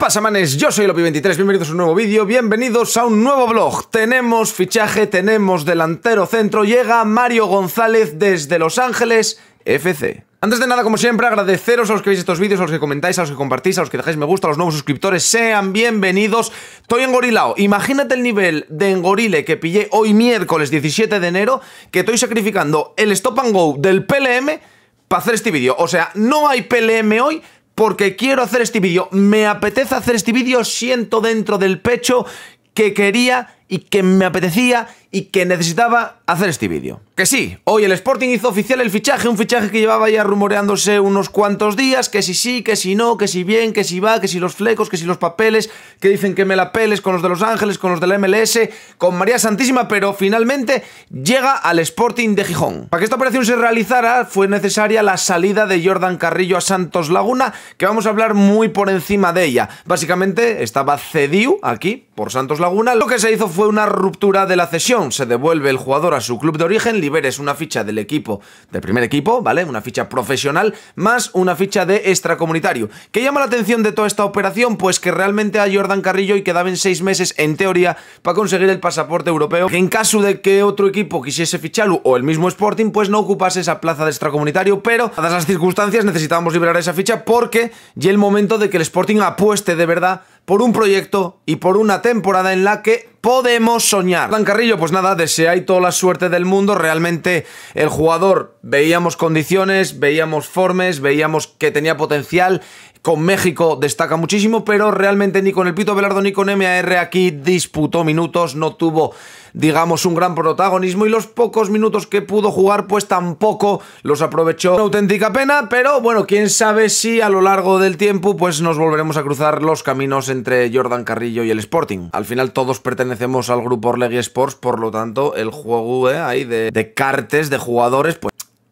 pasa, manes? Yo soy Lopi23, bienvenidos a un nuevo vídeo, bienvenidos a un nuevo vlog. Tenemos fichaje, tenemos delantero centro, llega Mario González desde Los Ángeles, FC. Antes de nada, como siempre, agradeceros a los que veis estos vídeos, a los que comentáis, a los que compartís, a los que dejáis me gusta, a los nuevos suscriptores, sean bienvenidos. Estoy engorilao. Imagínate el nivel de engorile que pillé hoy miércoles 17 de enero, que estoy sacrificando el stop and go del PLM para hacer este vídeo. O sea, no hay PLM hoy, porque quiero hacer este vídeo, me apetece hacer este vídeo, siento dentro del pecho que quería y que me apetecía y que necesitaba hacer este vídeo. Que sí, hoy el Sporting hizo oficial el fichaje, un fichaje que llevaba ya rumoreándose unos cuantos días, que si sí, que si no, que si bien, que si va, que si los flecos, que si los papeles, que dicen que me la peles con los de Los Ángeles, con los de la MLS, con María Santísima, pero finalmente llega al Sporting de Gijón. Para que esta operación se realizara fue necesaria la salida de Jordan Carrillo a Santos Laguna, que vamos a hablar muy por encima de ella. Básicamente estaba cedido aquí por Santos Laguna, lo que se hizo fue una ruptura de la cesión se devuelve el jugador a su club de origen, liberes una ficha del equipo, del primer equipo, ¿vale? Una ficha profesional, más una ficha de extracomunitario. ¿Qué llama la atención de toda esta operación? Pues que realmente a Jordan Carrillo y quedaban seis meses, en teoría, para conseguir el pasaporte europeo. En caso de que otro equipo quisiese ficharlo o el mismo Sporting, pues no ocupase esa plaza de extracomunitario, pero, dadas las circunstancias, necesitábamos liberar esa ficha porque ya el momento de que el Sporting apueste de verdad por un proyecto y por una temporada en la que podemos soñar. Juan Carrillo, pues nada, deseáis toda la suerte del mundo. Realmente el jugador veíamos condiciones, veíamos formes, veíamos que tenía potencial con México destaca muchísimo, pero realmente ni con el Pito Velardo ni con MAR aquí disputó minutos, no tuvo, digamos, un gran protagonismo y los pocos minutos que pudo jugar pues tampoco los aprovechó. Una auténtica pena, pero bueno, quién sabe si a lo largo del tiempo pues nos volveremos a cruzar los caminos entre Jordan Carrillo y el Sporting. Al final todos pertenecemos al grupo Orlegui Sports, por lo tanto el juego eh, ahí de, de cartes, de jugadores, pues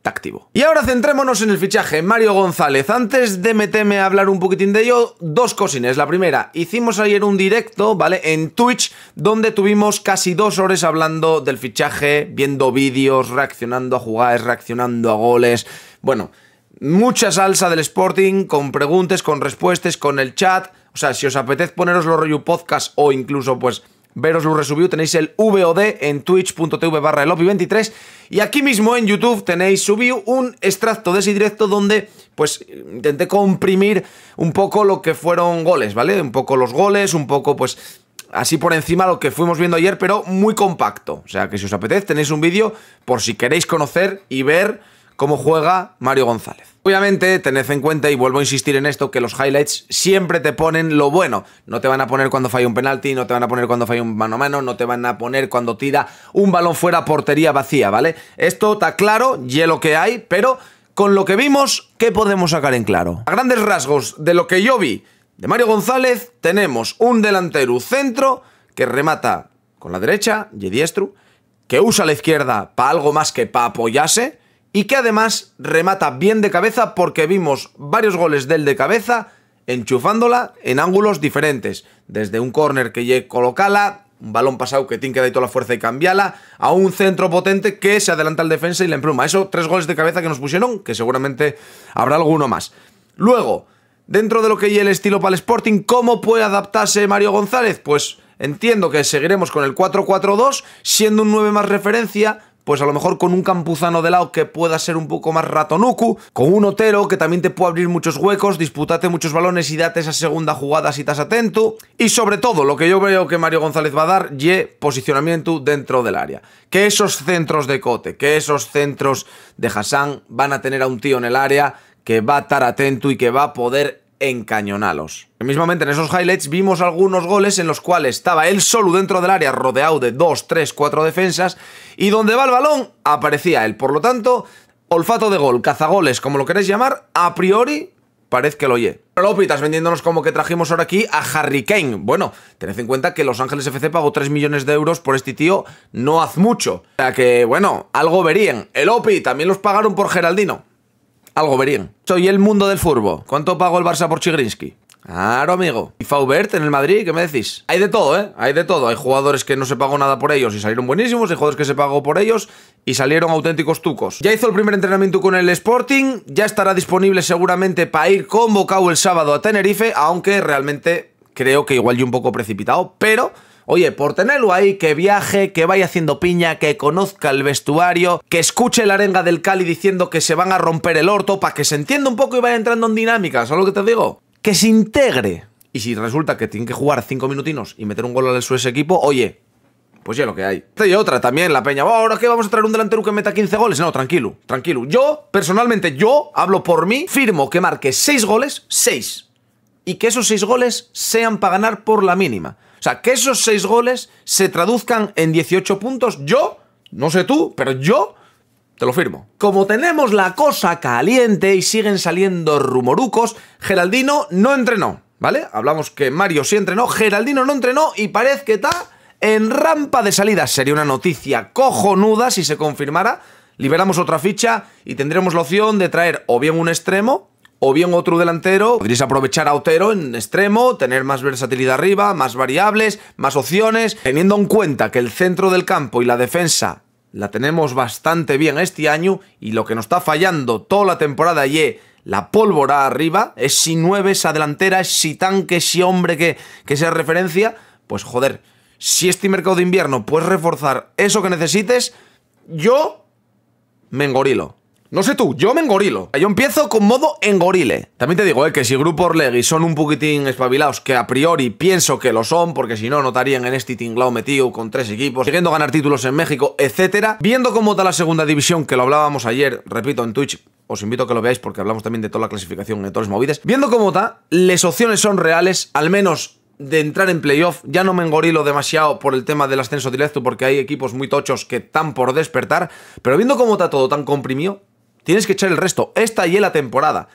activo. Y ahora centrémonos en el fichaje Mario González. Antes de meterme a hablar un poquitín de ello, dos cosines. La primera, hicimos ayer un directo, ¿vale? En Twitch, donde tuvimos casi dos horas hablando del fichaje, viendo vídeos, reaccionando a jugadas, reaccionando a goles. Bueno, mucha salsa del Sporting, con preguntas, con respuestas, con el chat. O sea, si os apetece poneros los rollo podcast o incluso pues veros lo resubió, tenéis el VOD en twitch.tv barra 23 y aquí mismo en YouTube tenéis subido un extracto de ese directo donde pues intenté comprimir un poco lo que fueron goles, ¿vale? Un poco los goles, un poco pues así por encima lo que fuimos viendo ayer, pero muy compacto. O sea que si os apetece tenéis un vídeo por si queréis conocer y ver cómo juega Mario González. Obviamente, tened en cuenta, y vuelvo a insistir en esto, que los highlights siempre te ponen lo bueno. No te van a poner cuando falla un penalti, no te van a poner cuando falla un mano a mano, no te van a poner cuando tira un balón fuera portería vacía, ¿vale? Esto está claro, y lo que hay, pero con lo que vimos, ¿qué podemos sacar en claro? A grandes rasgos de lo que yo vi de Mario González, tenemos un delantero centro que remata con la derecha, y diestro, que usa la izquierda para algo más que para apoyarse, y que además remata bien de cabeza porque vimos varios goles del de cabeza enchufándola en ángulos diferentes, desde un córner que llega colocala, un balón pasado que tiene que dar toda la fuerza y cambiala, a un centro potente que se adelanta al defensa y le empluma. Eso, tres goles de cabeza que nos pusieron, que seguramente habrá alguno más. Luego, dentro de lo que y el estilo para el Sporting, ¿cómo puede adaptarse Mario González? Pues entiendo que seguiremos con el 4-4-2, siendo un 9 más referencia, pues a lo mejor con un campuzano de lado que pueda ser un poco más ratonuku, con un Otero que también te puede abrir muchos huecos, disputate muchos balones y date esa segunda jugada si estás atento. Y sobre todo, lo que yo veo que Mario González va a dar, ye posicionamiento dentro del área. Que esos centros de Cote, que esos centros de Hassan van a tener a un tío en el área que va a estar atento y que va a poder encañonalos. Mismamente en esos highlights vimos algunos goles en los cuales estaba él solo dentro del área rodeado de 2, 3, 4 defensas y donde va el balón aparecía él. Por lo tanto, olfato de gol, cazagoles, como lo queréis llamar, a priori parece que lo oye. estás vendiéndonos como que trajimos ahora aquí a Harry Kane. Bueno, tened en cuenta que Los Ángeles FC pagó 3 millones de euros por este tío no haz mucho. O sea que, bueno, algo verían. El Opi también los pagaron por Geraldino algo verían. Soy el mundo del furbo. ¿Cuánto pagó el Barça por Chigrinsky? Claro, amigo. ¿Y Faubert en el Madrid? ¿Qué me decís? Hay de todo, ¿eh? Hay de todo. Hay jugadores que no se pagó nada por ellos y salieron buenísimos. Hay jugadores que se pagó por ellos y salieron auténticos tucos. Ya hizo el primer entrenamiento con el Sporting. Ya estará disponible seguramente para ir convocado el sábado a Tenerife. Aunque realmente creo que igual yo un poco precipitado. Pero Oye, por tenerlo ahí, que viaje, que vaya haciendo piña, que conozca el vestuario, que escuche la arenga del Cali diciendo que se van a romper el orto, para que se entienda un poco y vaya entrando en dinámica, ¿sabes lo que te digo? Que se integre. Y si resulta que tiene que jugar cinco minutinos y meter un gol al su ese equipo, oye, pues ya lo que hay. Y otra también, la peña. Oh, ahora que vamos a traer un delantero que meta 15 goles. No, tranquilo, tranquilo. Yo, personalmente, yo hablo por mí, firmo que marque 6 goles, 6. Y que esos 6 goles sean para ganar por la mínima. O sea, que esos 6 goles se traduzcan en 18 puntos, yo, no sé tú, pero yo te lo firmo. Como tenemos la cosa caliente y siguen saliendo rumorucos, Geraldino no entrenó, ¿vale? Hablamos que Mario sí entrenó, Geraldino no entrenó y parece que está en rampa de salida. Sería una noticia cojonuda si se confirmara. Liberamos otra ficha y tendremos la opción de traer o bien un extremo o bien otro delantero. Podríais aprovechar a Otero en extremo, tener más versatilidad arriba, más variables, más opciones, teniendo en cuenta que el centro del campo y la defensa la tenemos bastante bien este año y lo que nos está fallando toda la temporada y la pólvora arriba, es si nueve, esa delantera, es si tanque, si hombre que, que sea referencia, pues joder, si este mercado de invierno puedes reforzar eso que necesites, yo me engorilo. No sé tú, yo me engorilo. Yo empiezo con modo engorile. También te digo, eh, que si Grupo Orlegi son un poquitín espabilados, que a priori pienso que lo son, porque si no, notarían en este tinglao metido con tres equipos, siguiendo a ganar títulos en México, etcétera. Viendo cómo está la segunda división, que lo hablábamos ayer, repito, en Twitch, os invito a que lo veáis porque hablamos también de toda la clasificación de todos los movides Viendo cómo está, las opciones son reales, al menos de entrar en playoff. Ya no me engorilo demasiado por el tema del ascenso directo porque hay equipos muy tochos que están por despertar. Pero viendo cómo está todo tan comprimido, Tienes que echar el resto. Esta y la temporada.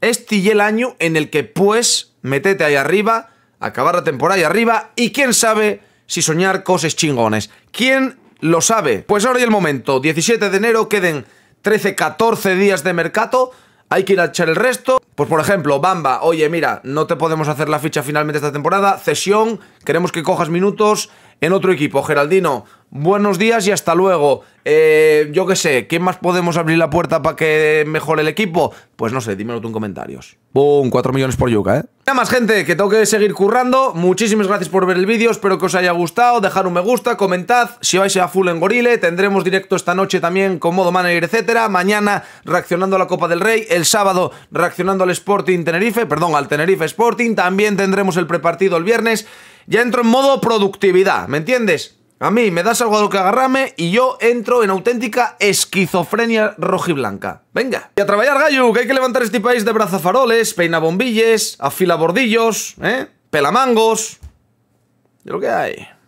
Este y el año en el que, pues, metete ahí arriba, acabar la temporada ahí arriba y quién sabe si soñar cosas chingones. ¿Quién lo sabe? Pues ahora y el momento. 17 de enero queden 13, 14 días de mercado. Hay que ir a echar el resto. Pues por ejemplo, Bamba, oye, mira, no te podemos hacer la ficha finalmente esta temporada. Cesión, queremos que cojas minutos en otro equipo. Geraldino, buenos días y hasta luego. Eh, yo qué sé, ¿quién más podemos abrir la puerta para que mejore el equipo? Pues no sé, dímelo tú en comentarios. ¡Bum! 4 millones por yuca, ¿eh? Nada más, gente, que tengo que seguir currando. Muchísimas gracias por ver el vídeo, espero que os haya gustado. Dejar un me gusta, comentad. Si vais a full en Gorile, tendremos directo esta noche también con modo manager, etcétera. Mañana reaccionando a la Copa del Rey. El sábado reaccionando al Sporting Tenerife, perdón, al Tenerife Sporting. También tendremos el prepartido el viernes. Ya entro en modo productividad, ¿me entiendes? A mí me das algo de lo que agarrarme y yo entro en auténtica esquizofrenia rojiblanca. Venga. Y a trabajar, gallo, que hay que levantar este país de brazafaroles, peina afila bordillos, ¿eh? pelamangos. De lo que hay.